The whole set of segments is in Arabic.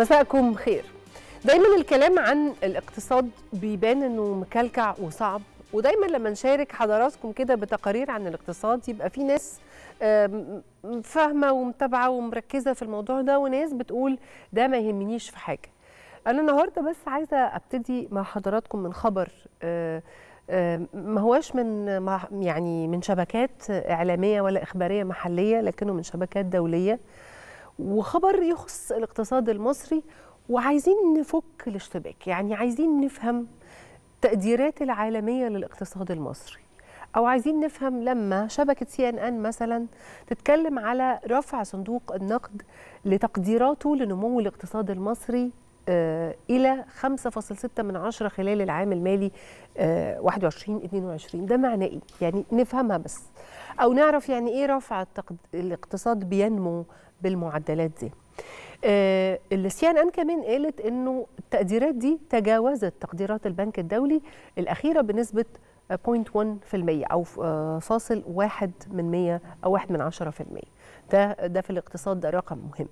مساءكم خير دايما الكلام عن الاقتصاد بيبان انه مكلكع وصعب ودايما لما نشارك حضراتكم كده بتقارير عن الاقتصاد يبقى في ناس فاهمه ومتابعه ومركزه في الموضوع ده وناس بتقول ده ما يهمنيش في حاجه انا النهارده بس عايزه ابتدي مع حضراتكم من خبر آه، آه، ما هواش من يعني من شبكات اعلاميه ولا اخباريه محليه لكنه من شبكات دوليه وخبر يخص الاقتصاد المصري وعايزين نفك الاشتباك يعني عايزين نفهم التقديرات العالمية للاقتصاد المصري أو عايزين نفهم لما شبكة سي إن إن مثلا تتكلم على رفع صندوق النقد لتقديراته لنمو الاقتصاد المصري آه، إلى 5.6 من عشرة خلال العام المالي 21 آه، 22 ده معنى إيه؟ يعني نفهمها بس أو نعرف يعني إيه رفع التقد... الاقتصاد بينمو بالمعدلات دي آه السي ان ان كمان قالت انه التقديرات دي تجاوزت تقديرات البنك الدولي الاخيره بنسبه 0.1% او آه، فاصل واحد من 100 او 1 من 10% ده ده في الاقتصاد ده رقم مهم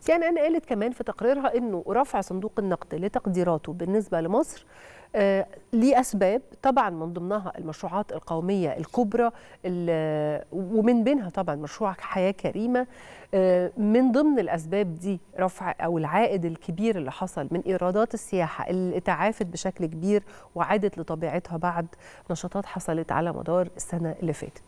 سي ان ان قالت كمان في تقريرها انه رفع صندوق النقد لتقديراته بالنسبه لمصر آه، لأسباب طبعا من ضمنها المشروعات القوميه الكبرى ومن بينها طبعا مشروع حياه كريمه آه، من ضمن الاسباب دي رفع او العائد الكبير اللي حصل من ايرادات السياحه اللي تعافت بشكل كبير وعادت لطبيعتها بعد نشاطات حصلت على مدار السنه اللي فاتت